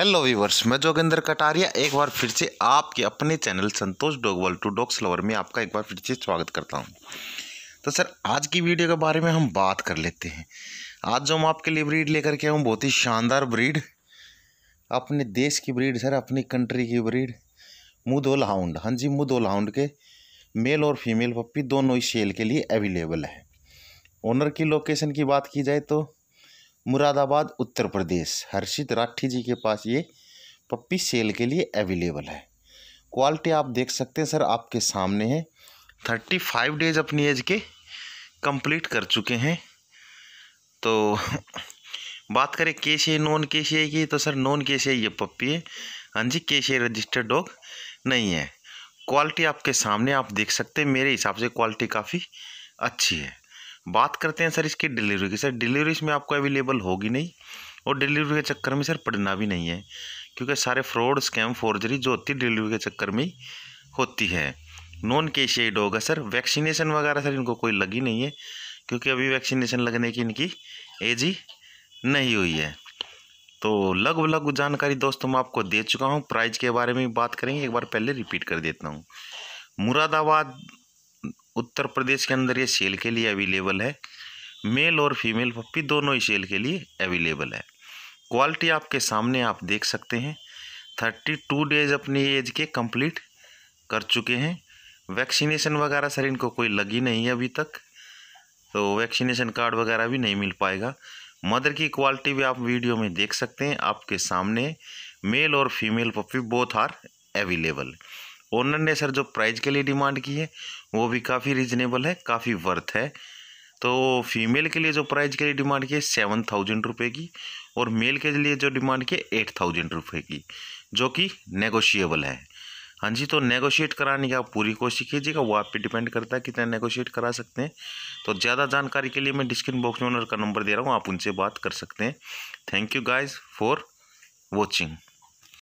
hello viewers मैं जोगिंदर कटारिया एक बार फिर से आपके अपने चैनल संतोष डोगवल टू डॉग्स लवर में आपका एक बार फिर से स्वागत करता हूं तो सर आज की वीडियो के बारे में हम बात कर लेते हैं आज जो हम आपके लिए ब्रीड लेकर के आऊँ बहुत ही शानदार ब्रीड अपने देश की ब्रीड सर अपनी कंट्री की ब्रीड मुदोल हाउंड हाँ जी मुदोल हाउंड के मेल और फीमेल पप्पी दोनों ही सेल के लिए अवेलेबल है ओनर की लोकेशन की बात की जाए तो मुरादाबाद उत्तर प्रदेश हर्षित राठी जी के पास ये पप्पी सेल के लिए अवेलेबल है क्वालिटी आप देख सकते हैं सर आपके सामने है थर्टी फाइव डेज अपनी एज के कंप्लीट कर चुके हैं तो बात करें केसीए नॉन केसीए की तो सर नॉन केसीए ये पप्पी है हाँ जी केसीए रजिस्टर्ड डॉग नहीं है क्वालिटी आपके सामने आप देख सकते हैं मेरे हिसाब से क्वालिटी काफ़ी अच्छी है बात करते हैं सर इसकी डिलीवरी की सर डिलीवरी इसमें आपको अवेलेबल होगी नहीं और डिलीवरी के चक्कर में सर पढ़ना भी नहीं है क्योंकि सारे फ्रॉड स्कैम फोर्जरी जो होती डिलीवरी के चक्कर में होती है नॉन केस एड होगा सर वैक्सीनेशन वगैरह सर इनको कोई लगी नहीं है क्योंकि अभी वैक्सीनेशन लगने की इनकी एज ही नहीं हुई है तो लगभग लग जानकारी दोस्तों मैं आपको दे चुका हूँ प्राइज के बारे में बात करेंगे एक बार पहले रिपीट कर देता हूँ मुरादाबाद उत्तर प्रदेश के अंदर ये सेल के लिए अवेलेबल है मेल और फीमेल पप्पी दोनों ही सेल के लिए अवेलेबल है क्वालिटी आपके सामने आप देख सकते हैं थर्टी टू डेज अपनी एज के कंप्लीट कर चुके हैं वैक्सीनेशन वगैरह सर इनको कोई लगी नहीं है अभी तक तो वैक्सीनेशन कार्ड वगैरह भी नहीं मिल पाएगा मदर की क्वालिटी भी आप वीडियो में देख सकते हैं आपके सामने मेल और female puppy both are available owner ने सर जो प्राइस के लिए डिमांड की है वो भी काफ़ी रिजनेबल है काफ़ी वर्थ है तो फीमेल के लिए जो प्राइस के लिए डिमांड की है सेवन थाउजेंड रुपये की और मेल के लिए जो डिमांड की है एट थाउजेंड रुपये की जो कि नेगोशिएबल है हाँ जी तो नेगोशिएट कराने की आप पूरी कोशिश कीजिएगा वो आप पे डिपेंड करता है कितना नेगोशिएट करा सकते हैं तो ज़्यादा जानकारी के लिए मैं डिस्क्रिप्शन बॉक्स में ओनर का नंबर दे रहा हूँ आप उनसे बात कर सकते हैं thank you guys for watching